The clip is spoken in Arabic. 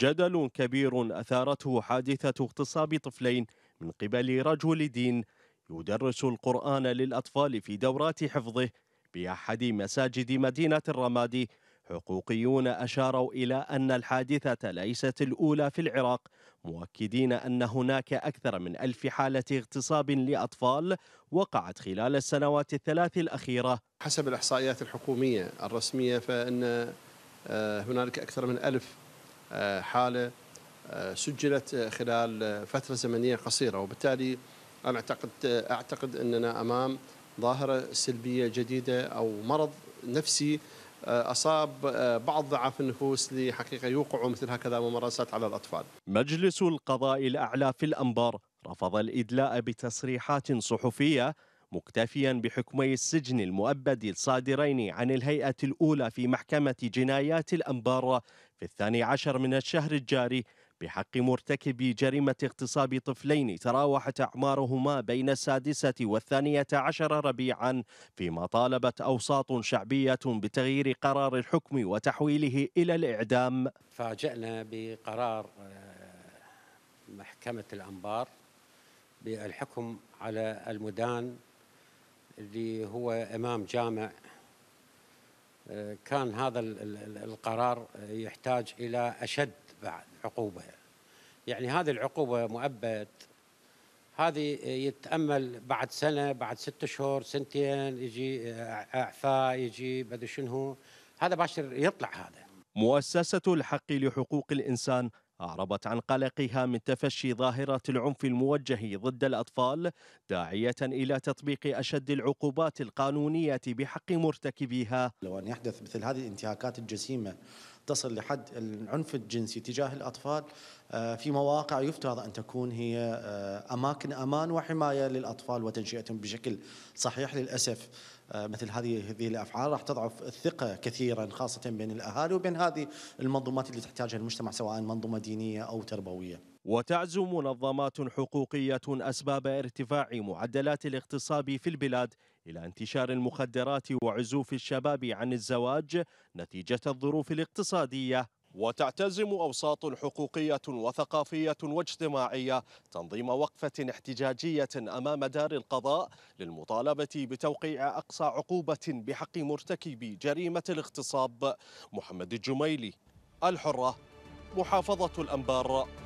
جدل كبير أثارته حادثة اغتصاب طفلين من قبل رجل دين يدرس القرآن للأطفال في دورات حفظه بأحد مساجد مدينة الرمادي حقوقيون أشاروا إلى أن الحادثة ليست الأولى في العراق مؤكدين أن هناك أكثر من ألف حالة اغتصاب لأطفال وقعت خلال السنوات الثلاث الأخيرة حسب الإحصائيات الحكومية الرسمية فإن آه، هنالك أكثر من ألف آه، حاله آه، سجلت آه، خلال فتره زمنيه قصيره وبالتالي انا اعتقد اعتقد اننا امام ظاهره سلبيه جديده او مرض نفسي أصاب بعض ضعاف النفوس لحقيقة يوقعوا مثل هكذا ممارسات على الأطفال مجلس القضاء الأعلى في الأنبار رفض الإدلاء بتصريحات صحفية مكتفيا بحكمي السجن المؤبد الصادرين عن الهيئة الأولى في محكمة جنايات الأنبار في الثاني عشر من الشهر الجاري بحق مرتكبي جريمة اغتصاب طفلين تراوحت أعمارهما بين السادسة والثانية عشر ربيعا فيما طالبت أوساط شعبية بتغيير قرار الحكم وتحويله إلى الإعدام فاجأنا بقرار آه، محكمة الأنبار بالحكم على المدان اللي هو امام جامع آه، كان هذا القرار يحتاج الى اشد بعد عقوبه يعني هذه العقوبه مؤبد هذه يتامل بعد سنه بعد ست شهور سنتين يجي آه، اعفاء يجي بدو شنو هذا باشر يطلع هذا مؤسسه الحق لحقوق الانسان أعربت عن قلقها من تفشي ظاهرة العنف الموجه ضد الأطفال داعية إلى تطبيق أشد العقوبات القانونية بحق مرتكبيها لو أن يحدث مثل هذه الانتهاكات الجسيمة تصل لحد العنف الجنسي تجاه الأطفال آه، في مواقع يفترض أن تكون هي آه، أماكن أمان وحماية للأطفال وتنشئتهم بشكل صحيح للأسف آه، مثل هذه هذه الافعال راح تضعف الثقه كثيرا خاصه بين الاهالي وبين هذه المنظومات اللي تحتاجها المجتمع سواء منظومه دينيه او تربويه. وتعزو منظمات حقوقية أسباب ارتفاع معدلات الاغتصاب في البلاد إلى انتشار المخدرات وعزوف الشباب عن الزواج نتيجة الظروف الاقتصادية وتعتزم أوساط حقوقية وثقافية واجتماعية تنظيم وقفة احتجاجية أمام دار القضاء للمطالبة بتوقيع أقصى عقوبة بحق مرتكبي جريمة الاغتصاب محمد الجميلي الحرة محافظة الأنبار